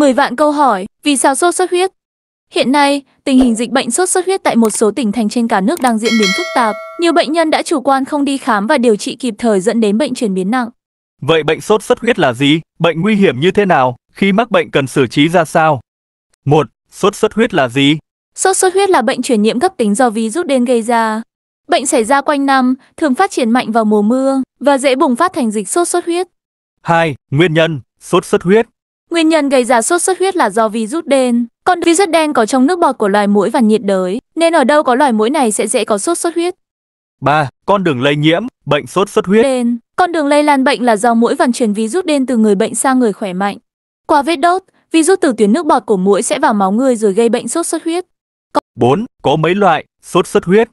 10 vạn câu hỏi, vì sao sốt xuất huyết? Hiện nay, tình hình dịch bệnh sốt xuất huyết tại một số tỉnh thành trên cả nước đang diễn biến phức tạp. Nhiều bệnh nhân đã chủ quan không đi khám và điều trị kịp thời dẫn đến bệnh chuyển biến nặng. Vậy bệnh sốt xuất huyết là gì? Bệnh nguy hiểm như thế nào? Khi mắc bệnh cần xử trí ra sao? 1. Sốt xuất huyết là gì? Sốt xuất huyết là bệnh truyền nhiễm cấp tính do virus đen gây ra. Bệnh xảy ra quanh năm, thường phát triển mạnh vào mùa mưa và dễ bùng phát thành dịch sốt xuất huyết. 2. Nguyên nhân sốt xuất huyết Nguyên nhân gây ra sốt xuất huyết là do virus đen. Con virus đen có trong nước bọt của loài muỗi và nhiệt đới, nên ở đâu có loài muỗi này sẽ dễ có sốt xuất huyết. 3. Con đường lây nhiễm, bệnh sốt xuất huyết. Đen. Con đường lây lan bệnh là do muỗi vận chuyển virus đen từ người bệnh sang người khỏe mạnh. Qua vết đốt, virus từ tuyến nước bọt của muỗi sẽ vào máu người rồi gây bệnh sốt xuất huyết. Có... 4. Có mấy loại sốt xuất huyết?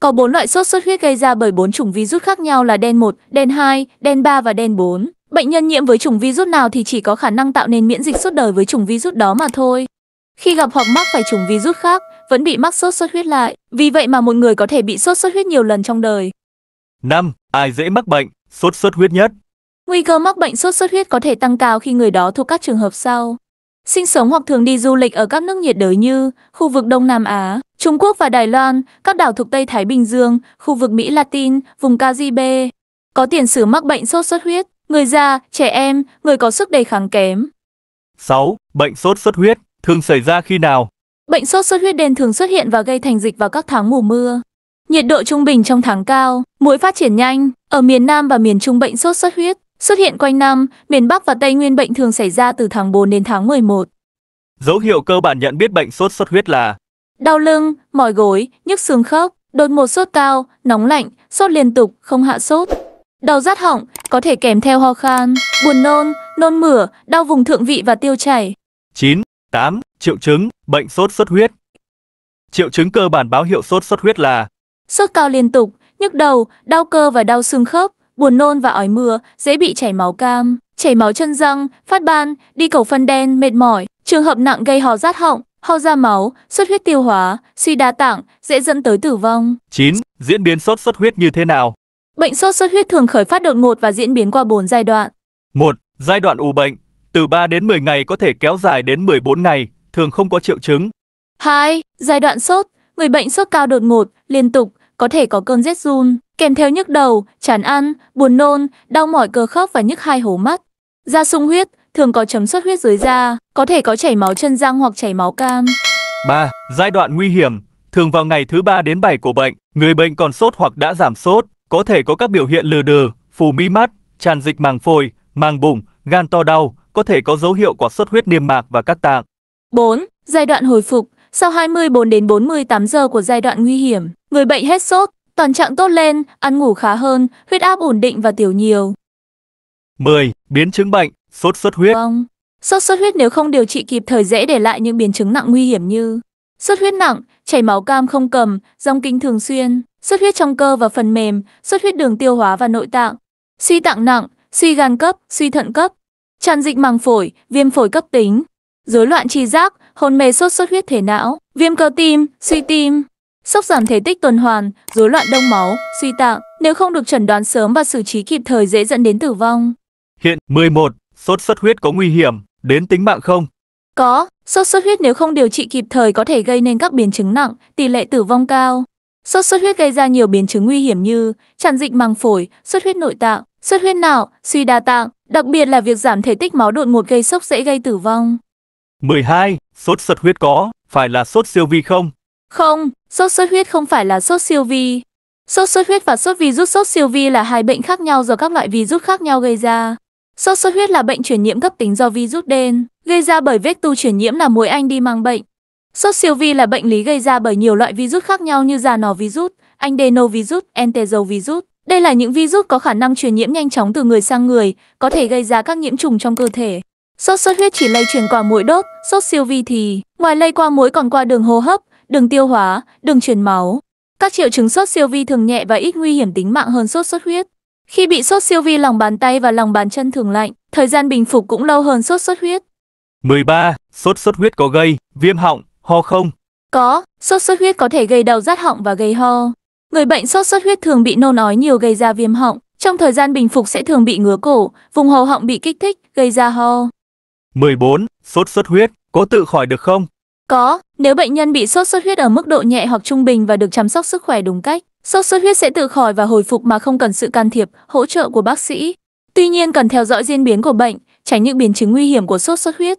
Có 4 loại sốt xuất huyết gây ra bởi 4 chủng virus khác nhau là đen 1, đen 2, đen 3 và đen 4. Bệnh nhân nhiễm với chủng virus nào thì chỉ có khả năng tạo nên miễn dịch suốt đời với chủng virus đó mà thôi. Khi gặp hoặc mắc phải chủng virus khác, vẫn bị mắc sốt xuất huyết lại. Vì vậy mà một người có thể bị sốt xuất huyết nhiều lần trong đời. 5. Ai dễ mắc bệnh sốt xuất huyết nhất? Nguy cơ mắc bệnh sốt xuất huyết có thể tăng cao khi người đó thuộc các trường hợp sau. Sinh sống hoặc thường đi du lịch ở các nước nhiệt đới như khu vực Đông Nam Á, Trung Quốc và Đài Loan, các đảo thuộc Tây Thái Bình Dương, khu vực Mỹ Latin, vùng Caribe. Có tiền sử mắc bệnh sốt xuất huyết, người già, trẻ em, người có sức đề kháng kém. 6. Bệnh sốt xuất huyết thường xảy ra khi nào? Bệnh sốt xuất huyết đen thường xuất hiện và gây thành dịch vào các tháng mùa mưa. Nhiệt độ trung bình trong tháng cao, mũi phát triển nhanh. Ở miền Nam và miền Trung bệnh sốt xuất huyết xuất hiện quanh năm, miền Bắc và Tây Nguyên bệnh thường xảy ra từ tháng 4 đến tháng 11. Dấu hiệu cơ bản nhận biết bệnh sốt xuất huyết là Đau lưng, mỏi gối, nhức xương khớp, đột ngột sốt cao, nóng lạnh, sốt liên tục, không hạ sốt. Đau rát họng, có thể kèm theo ho khan, buồn nôn, nôn mửa, đau vùng thượng vị và tiêu chảy. 9. 8. Triệu chứng bệnh sốt xuất huyết. Triệu chứng cơ bản báo hiệu sốt xuất huyết là sốt cao liên tục, nhức đầu, đau cơ và đau xương khớp, buồn nôn và ói mưa, dễ bị chảy máu cam, chảy máu chân răng, phát ban, đi cầu phân đen, mệt mỏi, trường hợp nặng gây ho rát họng, ho ra máu, xuất huyết tiêu hóa, suy đa tạng, dễ dẫn tới tử vong. 9. Diễn biến sốt xuất huyết như thế nào? Bệnh sốt xuất huyết thường khởi phát đột ngột và diễn biến qua 4 giai đoạn. 1. Giai đoạn ù bệnh, từ 3 đến 10 ngày có thể kéo dài đến 14 ngày, thường không có triệu chứng. 2. Giai đoạn sốt, người bệnh sốt cao đột ngột, liên tục, có thể có cơn rét run, kèm theo nhức đầu, chán ăn, buồn nôn, đau mỏi cơ khớp và nhức hai hố mắt. Da sung huyết, thường có chấm xuất huyết dưới da, có thể có chảy máu chân răng hoặc chảy máu cam. 3. Giai đoạn nguy hiểm, thường vào ngày thứ 3 đến 7 của bệnh, người bệnh còn sốt hoặc đã giảm sốt, có thể có các biểu hiện lừa đừ, phù mi mắt, tràn dịch màng phổi, màng bụng, gan to đau, có thể có dấu hiệu của xuất huyết niêm mạc và các tạng. 4. Giai đoạn hồi phục Sau 24 đến 48 giờ của giai đoạn nguy hiểm, người bệnh hết sốt, toàn trạng tốt lên, ăn ngủ khá hơn, huyết áp ổn định và tiểu nhiều. 10. Biến chứng bệnh, sốt xuất huyết. Vâng. Sốt xuất huyết nếu không điều trị kịp thời dễ để lại những biến chứng nặng nguy hiểm như sốt huyết nặng, chảy máu cam không cầm, rong kinh thường xuyên, xuất huyết trong cơ và phần mềm, xuất huyết đường tiêu hóa và nội tạng, suy tạng nặng, suy gan cấp, suy thận cấp, tràn dịch màng phổi, viêm phổi cấp tính, rối loạn tri giác, hôn mê sốt xuất huyết thể não, viêm cơ tim, suy tim, sốc giảm thể tích tuần hoàn, rối loạn đông máu, suy tạng, nếu không được chẩn đoán sớm và xử trí kịp thời dễ dẫn đến tử vong. Hiện 11, sốt xuất huyết có nguy hiểm đến tính mạng không? Có, sốt xuất huyết nếu không điều trị kịp thời có thể gây nên các biến chứng nặng, tỷ lệ tử vong cao. Sốt xuất huyết gây ra nhiều biến chứng nguy hiểm như tràn dịch màng phổi, xuất huyết nội tạng, xuất huyết não, suy đa tạng, đặc biệt là việc giảm thể tích máu đột ngột gây sốc dễ gây tử vong. 12. Sốt xuất huyết có phải là sốt siêu vi không? Không, sốt xuất huyết không phải là sốt siêu vi. Sốt xuất huyết và sốt virus sốt siêu vi là hai bệnh khác nhau do các loại virus khác nhau gây ra. Sốt xuất huyết là bệnh truyền nhiễm cấp tính do virus đen, gây ra bởi vết tu truyền nhiễm là muối anh đi mang bệnh. Sốt siêu vi là bệnh lý gây ra bởi nhiều loại virus khác nhau như già nò virus, adenovirus, enterovirus. Đây là những virus có khả năng truyền nhiễm nhanh chóng từ người sang người, có thể gây ra các nhiễm trùng trong cơ thể. Sốt xuất huyết chỉ lây truyền qua mũi đốt, sốt siêu vi thì ngoài lây qua mũi còn qua đường hô hấp, đường tiêu hóa, đường truyền máu. Các triệu chứng sốt siêu vi thường nhẹ và ít nguy hiểm tính mạng hơn sốt xuất huyết. Khi bị sốt siêu vi lòng bàn tay và lòng bàn chân thường lạnh, thời gian bình phục cũng lâu hơn sốt xuất huyết. 13. Sốt xuất huyết có gây viêm họng, ho không? Có, sốt xuất huyết có thể gây đau rát họng và gây ho. Người bệnh sốt xuất huyết thường bị nôn ói nhiều gây ra viêm họng, trong thời gian bình phục sẽ thường bị ngứa cổ, vùng hầu họng bị kích thích, gây ra ho. 14. Sốt xuất huyết có tự khỏi được không? Có, nếu bệnh nhân bị sốt xuất huyết ở mức độ nhẹ hoặc trung bình và được chăm sóc sức khỏe đúng cách, sốt xuất huyết sẽ tự khỏi và hồi phục mà không cần sự can thiệp, hỗ trợ của bác sĩ. Tuy nhiên cần theo dõi diễn biến của bệnh, tránh những biến chứng nguy hiểm của sốt xuất huyết.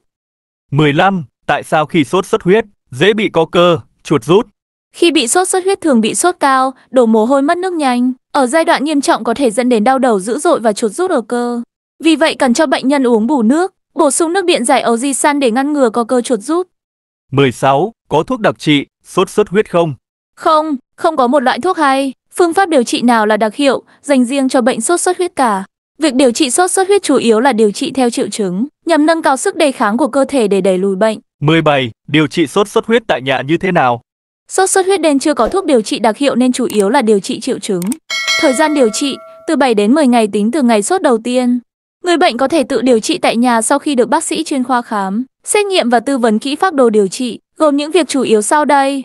15. Tại sao khi sốt xuất huyết dễ bị co cơ, chuột rút. Khi bị sốt xuất huyết thường bị sốt cao, đổ mồ hôi mất nước nhanh. Ở giai đoạn nghiêm trọng có thể dẫn đến đau đầu dữ dội và chuột rút ở cơ. Vì vậy cần cho bệnh nhân uống bù nước, bổ sung nước điện giải oxysan để ngăn ngừa co cơ chuột rút. 16. Có thuốc đặc trị, sốt xuất huyết không? Không, không có một loại thuốc hay, phương pháp điều trị nào là đặc hiệu, dành riêng cho bệnh sốt xuất huyết cả. Việc điều trị sốt xuất huyết chủ yếu là điều trị theo triệu chứng, nhằm nâng cao sức đề kháng của cơ thể để đẩy lùi bệnh. 17. Điều trị sốt xuất huyết tại nhà như thế nào? Sốt xuất huyết đen chưa có thuốc điều trị đặc hiệu nên chủ yếu là điều trị triệu chứng. Thời gian điều trị từ 7 đến 10 ngày tính từ ngày sốt đầu tiên. Người bệnh có thể tự điều trị tại nhà sau khi được bác sĩ chuyên khoa khám, xét nghiệm và tư vấn kỹ phác đồ điều trị, gồm những việc chủ yếu sau đây.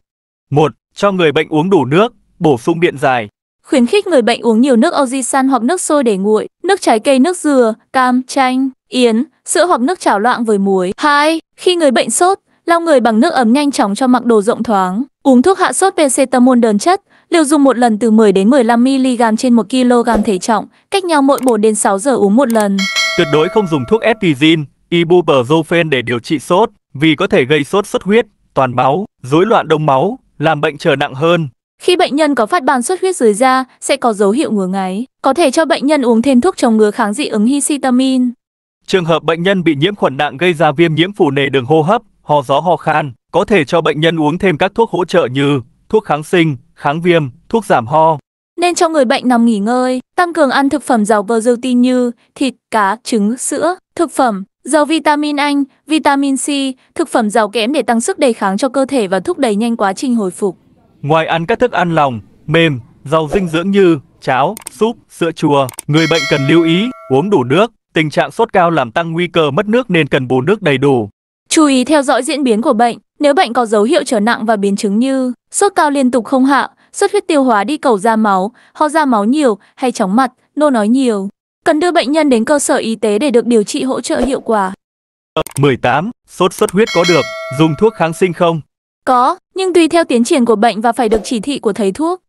1. Cho người bệnh uống đủ nước, bổ sung điện giải. Khuyến khích người bệnh uống nhiều nước oxy-san hoặc nước sôi để nguội, nước trái cây, nước dừa, cam, chanh, yến, sữa hoặc nước chảo loãng với muối. 2. Khi người bệnh sốt, lau người bằng nước ấm nhanh chóng cho mặc đồ rộng thoáng. Uống thuốc hạ sốt paracetamol đơn chất, liều dùng một lần từ 10 đến 15 mg trên 1 kg thể trọng, cách nhau mỗi 4 đến 6 giờ uống một lần. Tuyệt đối không dùng thuốc Epizin, ibuprofen để điều trị sốt, vì có thể gây sốt xuất huyết, toàn máu, rối loạn đông máu, làm bệnh trở nặng hơn. Khi bệnh nhân có phát ban xuất huyết dưới da, sẽ có dấu hiệu ngứa ngáy. Có thể cho bệnh nhân uống thêm thuốc chống ngứa kháng dị ứng histidamine. Trường hợp bệnh nhân bị nhiễm khuẩn nặng gây ra viêm nhiễm phù nề đường hô hấp, ho gió ho khan, có thể cho bệnh nhân uống thêm các thuốc hỗ trợ như thuốc kháng sinh, kháng viêm, thuốc giảm ho. Nên cho người bệnh nằm nghỉ ngơi, tăng cường ăn thực phẩm giàu protein như thịt, cá, trứng, sữa, thực phẩm giàu vitamin A, vitamin C, thực phẩm giàu kẽm để tăng sức đề kháng cho cơ thể và thúc đẩy nhanh quá trình hồi phục. Ngoài ăn các thức ăn lòng, mềm, giàu dinh dưỡng như cháo, súp, sữa chua, người bệnh cần lưu ý uống đủ nước. Tình trạng sốt cao làm tăng nguy cơ mất nước nên cần bù nước đầy đủ. Chú ý theo dõi diễn biến của bệnh. Nếu bệnh có dấu hiệu trở nặng và biến chứng như sốt cao liên tục không hạ, xuất huyết tiêu hóa đi cầu ra máu, ho ra máu nhiều hay chóng mặt, nôn nói nhiều, cần đưa bệnh nhân đến cơ sở y tế để được điều trị hỗ trợ hiệu quả. 18. Sốt xuất huyết có được dùng thuốc kháng sinh không? Có, nhưng tùy theo tiến triển của bệnh và phải được chỉ thị của thầy thuốc.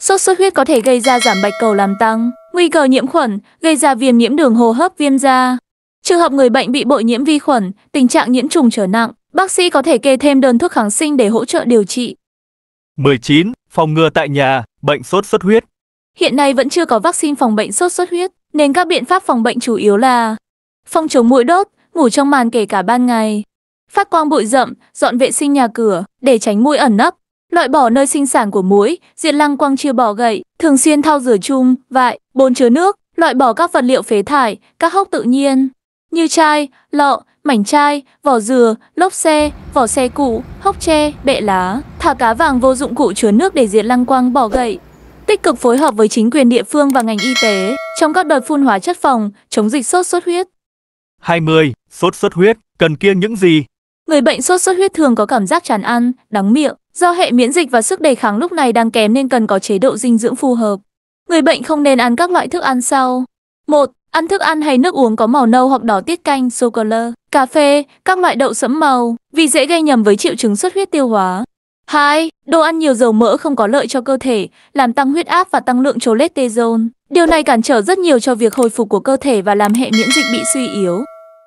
Sốt xuất huyết có thể gây ra giảm bạch cầu làm tăng, nguy cơ nhiễm khuẩn, gây ra viêm nhiễm đường hô hấp viêm da. Trường hợp người bệnh bị bội nhiễm vi khuẩn, tình trạng nhiễm trùng trở nặng, bác sĩ có thể kê thêm đơn thuốc kháng sinh để hỗ trợ điều trị. 19. Phòng ngừa tại nhà, bệnh sốt xuất huyết. Hiện nay vẫn chưa có vaccine phòng bệnh sốt xuất huyết, nên các biện pháp phòng bệnh chủ yếu là phòng chống mũi đốt, ngủ trong màn kể cả ban ngày, phát quang bụi rậm, dọn vệ sinh nhà cửa để tránh mũi ẩn nấp, loại bỏ nơi sinh sản của muỗi, diệt lăng quăng chia bỏ gậy, thường xuyên thao rửa chung, vại, bồn chứa nước, loại bỏ các vật liệu phế thải, các hốc tự nhiên như chai, lọ, mảnh chai, vỏ dừa, lốp xe, vỏ xe cũ, hốc tre, bệ lá, thả cá vàng vô dụng cụ chứa nước để diệt lăng quăng bỏ gậy. Tích cực phối hợp với chính quyền địa phương và ngành y tế trong các đợt phun hóa chất phòng, chống dịch sốt xuất huyết. 20. Sốt xuất huyết, cần kiêng những gì? Người bệnh sốt xuất huyết thường có cảm giác chán ăn, đắng miệng, do hệ miễn dịch và sức đề kháng lúc này đang kém nên cần có chế độ dinh dưỡng phù hợp. Người bệnh không nên ăn các loại thức ăn sau. 1. Ăn thức ăn hay nước uống có màu nâu hoặc đỏ tiết canh, sô cô la, cà phê, các loại đậu sẫm màu, vì dễ gây nhầm với triệu chứng xuất huyết tiêu hóa. 2. Đồ ăn nhiều dầu mỡ không có lợi cho cơ thể, làm tăng huyết áp và tăng lượng cholesterol. Điều này cản trở rất nhiều cho việc hồi phục của cơ thể và làm hệ miễn dịch bị suy yếu.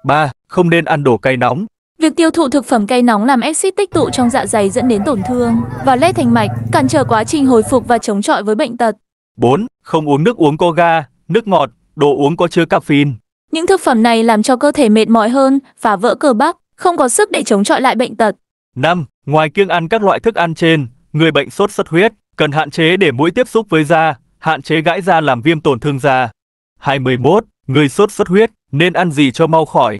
3. Không nên ăn đồ cay nóng, Việc tiêu thụ thực phẩm cay nóng làm axit tích tụ trong dạ dày dẫn đến tổn thương và lết thành mạch, cản trở quá trình hồi phục và chống chọi với bệnh tật. 4. Không uống nước uống có ga, nước ngọt, đồ uống có chứa caffeine. Những thực phẩm này làm cho cơ thể mệt mỏi hơn, phá vỡ cơ bắp, không có sức để chống chọi lại bệnh tật. 5. Ngoài kiêng ăn các loại thức ăn trên, người bệnh sốt xuất huyết cần hạn chế để mũi tiếp xúc với da, hạn chế gãi da làm viêm tổn thương da. 21. Người sốt xuất huyết nên ăn gì cho mau khỏi?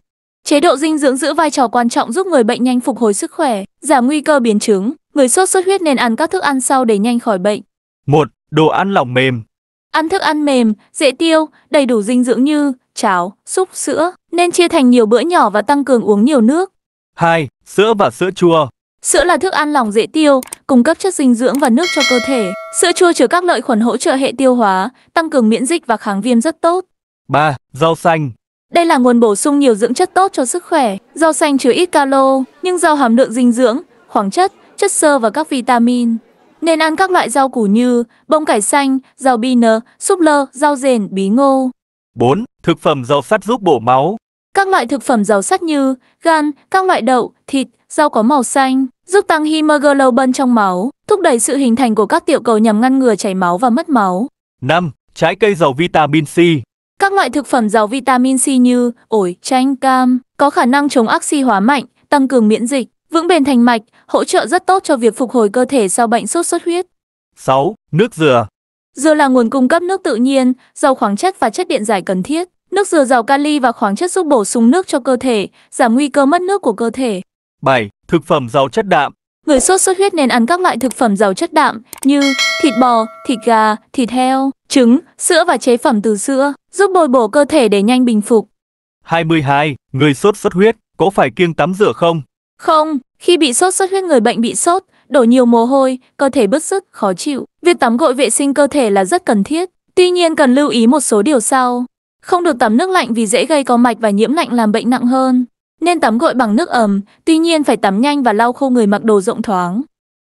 Chế độ dinh dưỡng giữ vai trò quan trọng giúp người bệnh nhanh phục hồi sức khỏe, giảm nguy cơ biến chứng. Người sốt xuất huyết nên ăn các thức ăn sau để nhanh khỏi bệnh. 1. Đồ ăn lỏng mềm Ăn thức ăn mềm, dễ tiêu, đầy đủ dinh dưỡng như cháo, súp, sữa, nên chia thành nhiều bữa nhỏ và tăng cường uống nhiều nước. 2. Sữa và sữa chua Sữa là thức ăn lỏng dễ tiêu, cung cấp chất dinh dưỡng và nước cho cơ thể. Sữa chua chứa các lợi khuẩn hỗ trợ hệ tiêu hóa, tăng cường miễn dịch và kháng viêm rất tốt. 3. Rau xanh đây là nguồn bổ sung nhiều dưỡng chất tốt cho sức khỏe. Rau xanh chứa ít calo, nhưng rau hàm lượng dinh dưỡng, khoáng chất, chất xơ và các vitamin. Nên ăn các loại rau củ như bông cải xanh, rau bina, súp lơ, rau rền, bí ngô. 4. Thực phẩm giàu sắt giúp bổ máu. Các loại thực phẩm giàu sắt như gan, các loại đậu, thịt, rau có màu xanh, giúp tăng hemoglobin trong máu, thúc đẩy sự hình thành của các tiểu cầu nhằm ngăn ngừa chảy máu và mất máu. 5. Trái cây giàu vitamin C các loại thực phẩm giàu vitamin C như ổi, chanh, cam có khả năng chống oxy hóa mạnh, tăng cường miễn dịch, vững bền thành mạch, hỗ trợ rất tốt cho việc phục hồi cơ thể sau bệnh sốt xuất huyết. 6. Nước dừa Dừa là nguồn cung cấp nước tự nhiên, giàu khoáng chất và chất điện giải cần thiết. Nước dừa giàu kali và khoáng chất giúp bổ sung nước cho cơ thể, giảm nguy cơ mất nước của cơ thể. 7. Thực phẩm giàu chất đạm Người sốt xuất huyết nên ăn các loại thực phẩm giàu chất đạm như thịt bò, thịt gà, thịt heo, trứng, sữa và chế phẩm từ sữa, giúp bồi bổ cơ thể để nhanh bình phục. 22. Người sốt xuất huyết có phải kiêng tắm rửa không? Không, khi bị sốt xuất huyết người bệnh bị sốt, đổ nhiều mồ hôi, cơ thể bứt rứt, khó chịu. Việc tắm gội vệ sinh cơ thể là rất cần thiết, tuy nhiên cần lưu ý một số điều sau. Không được tắm nước lạnh vì dễ gây co mạch và nhiễm lạnh làm bệnh nặng hơn nên tắm gội bằng nước ấm, tuy nhiên phải tắm nhanh và lau khô người mặc đồ rộng thoáng.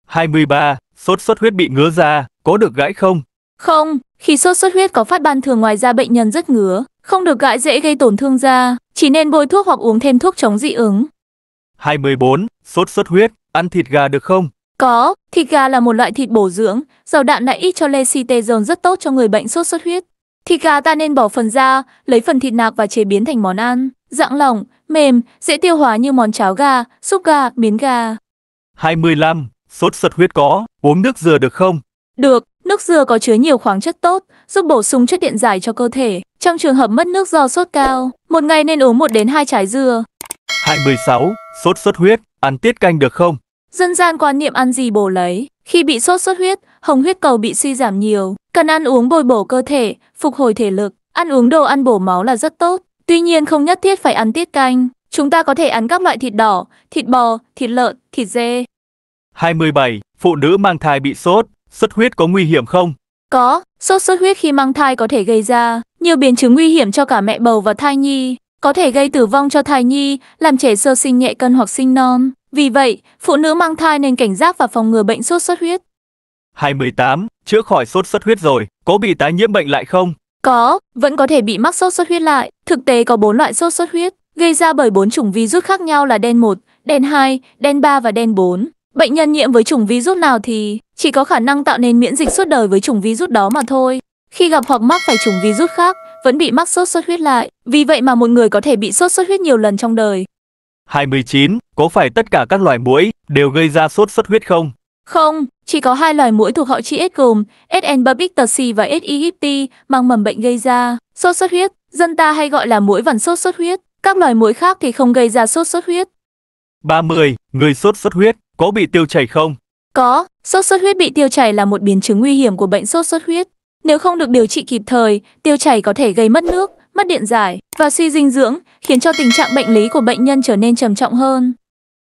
23. Sốt xuất huyết bị ngứa da, có được gãi không? Không, khi sốt xuất huyết có phát ban thường ngoài da bệnh nhân rất ngứa, không được gãi dễ gây tổn thương da, chỉ nên bôi thuốc hoặc uống thêm thuốc chống dị ứng. 24. Sốt xuất huyết, ăn thịt gà được không? Có, thịt gà là một loại thịt bổ dưỡng, giàu đạm lại ít cho lecithin rất tốt cho người bệnh sốt xuất huyết. Thịt gà ta nên bỏ phần da, lấy phần thịt nạc và chế biến thành món ăn dạng lỏng, mềm, dễ tiêu hóa như món cháo gà, súp gà, miến gà. 25. Sốt sật huyết có, uống nước dừa được không? Được, nước dừa có chứa nhiều khoáng chất tốt, giúp bổ sung chất điện giải cho cơ thể. Trong trường hợp mất nước do sốt cao, một ngày nên uống 1 đến 2 trái dừa. 26. Sốt xuất huyết, ăn tiết canh được không? Dân gian quan niệm ăn gì bổ lấy. Khi bị sốt xuất huyết, hồng huyết cầu bị suy giảm nhiều. Cần ăn uống bồi bổ cơ thể, phục hồi thể lực. Ăn uống đồ ăn bổ máu là rất tốt. Tuy nhiên không nhất thiết phải ăn tiết canh, chúng ta có thể ăn các loại thịt đỏ, thịt bò, thịt lợn, thịt dê. 27. Phụ nữ mang thai bị sốt, xuất huyết có nguy hiểm không? Có, sốt xuất huyết khi mang thai có thể gây ra nhiều biến chứng nguy hiểm cho cả mẹ bầu và thai nhi, có thể gây tử vong cho thai nhi, làm trẻ sơ sinh nhẹ cân hoặc sinh non. Vì vậy, phụ nữ mang thai nên cảnh giác và phòng ngừa bệnh sốt xuất huyết. 28. Chữa khỏi sốt xuất huyết rồi, có bị tái nhiễm bệnh lại không? Có, vẫn có thể bị mắc sốt xuất huyết lại. Thực tế có 4 loại sốt xuất huyết, gây ra bởi 4 chủng virus khác nhau là đen 1, đen 2, đen 3 và đen 4. Bệnh nhân nhiễm với chủng virus nào thì chỉ có khả năng tạo nên miễn dịch suốt đời với chủng virus đó mà thôi. Khi gặp hoặc mắc phải chủng virus khác, vẫn bị mắc sốt xuất huyết lại. Vì vậy mà một người có thể bị sốt xuất huyết nhiều lần trong đời. 29. Có phải tất cả các loài muỗi đều gây ra sốt xuất huyết không? Không, chỉ có hai loài muỗi thuộc họ chi S gồm S. albopictaceae và S. egypti mang mầm bệnh gây ra sốt xuất huyết. Dân ta hay gọi là muỗi vằn sốt xuất huyết. Các loài muỗi khác thì không gây ra sốt xuất huyết. 30. Người sốt xuất huyết có bị tiêu chảy không? Có, sốt xuất huyết bị tiêu chảy là một biến chứng nguy hiểm của bệnh sốt xuất huyết. Nếu không được điều trị kịp thời, tiêu chảy có thể gây mất nước, mất điện giải và suy dinh dưỡng, khiến cho tình trạng bệnh lý của bệnh nhân trở nên trầm trọng hơn.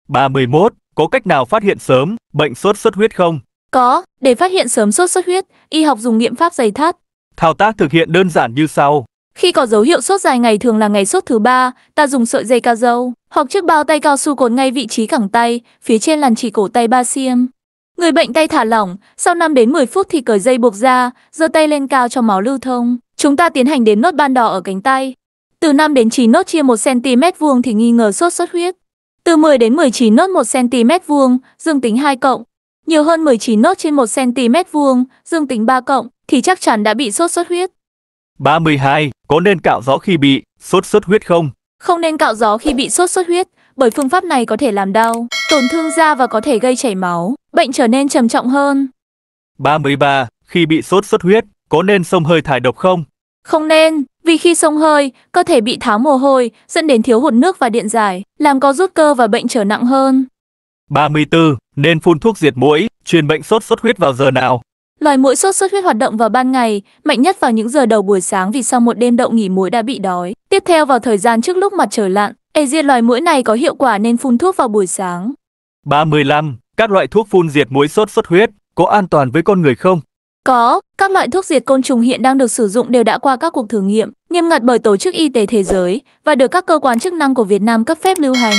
31. Có cách nào phát hiện sớm bệnh sốt xuất huyết không? Có, để phát hiện sớm sốt xuất huyết, y học dùng nghiệm pháp giày thắt. Thao tác thực hiện đơn giản như sau. Khi có dấu hiệu sốt dài ngày thường là ngày sốt thứ ba, ta dùng sợi dây cao dâu hoặc chiếc bao tay cao su cột ngay vị trí cẳng tay, phía trên làn chỉ cổ tay 3 cm. Người bệnh tay thả lỏng, sau 5 đến 10 phút thì cởi dây buộc ra, giơ tay lên cao cho máu lưu thông. Chúng ta tiến hành đến nốt ban đỏ ở cánh tay. Từ 5 đến 9 nốt chia 1 cm vuông thì nghi ngờ sốt xuất huyết. Từ 10 đến 19 nốt 1 cm vuông, dương tính 2 cộng. Nhiều hơn 19 nốt trên 1 cm vuông, dương tính 3 cộng thì chắc chắn đã bị sốt xuất huyết. 32. Có nên cạo gió khi bị sốt xuất huyết không? Không nên cạo gió khi bị sốt xuất huyết, bởi phương pháp này có thể làm đau, tổn thương da và có thể gây chảy máu, bệnh trở nên trầm trọng hơn. 33. Khi bị sốt xuất huyết, có nên xông hơi thải độc không? Không nên, vì khi sông hơi, cơ thể bị tháo mồ hôi, dẫn đến thiếu hụt nước và điện giải, làm có rút cơ và bệnh trở nặng hơn. 34. Nên phun thuốc diệt muỗi, truyền bệnh sốt xuất huyết vào giờ nào? Loài muỗi sốt xuất huyết hoạt động vào ban ngày, mạnh nhất vào những giờ đầu buổi sáng vì sau một đêm đậu nghỉ muỗi đã bị đói. Tiếp theo vào thời gian trước lúc mặt trời lặn, để diệt loài muỗi này có hiệu quả nên phun thuốc vào buổi sáng. 35. Các loại thuốc phun diệt muỗi sốt xuất huyết có an toàn với con người không? Có, các loại thuốc diệt côn trùng hiện đang được sử dụng đều đã qua các cuộc thử nghiệm, nghiêm ngặt bởi Tổ chức Y tế Thế giới và được các cơ quan chức năng của Việt Nam cấp phép lưu hành.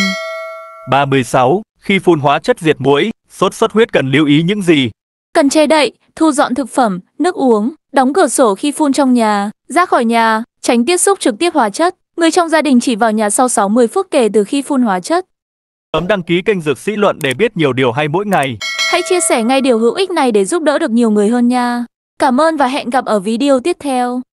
36. Khi phun hóa chất diệt muỗi, sốt xuất huyết cần lưu ý những gì? Cần che đậy, thu dọn thực phẩm, nước uống, đóng cửa sổ khi phun trong nhà, ra khỏi nhà, tránh tiếp xúc trực tiếp hóa chất. Người trong gia đình chỉ vào nhà sau 60 phút kể từ khi phun hóa chất. ấm đăng ký kênh Dược Sĩ Luận để biết nhiều điều hay mỗi ngày. Hãy chia sẻ ngay điều hữu ích này để giúp đỡ được nhiều người hơn nha. Cảm ơn và hẹn gặp ở video tiếp theo.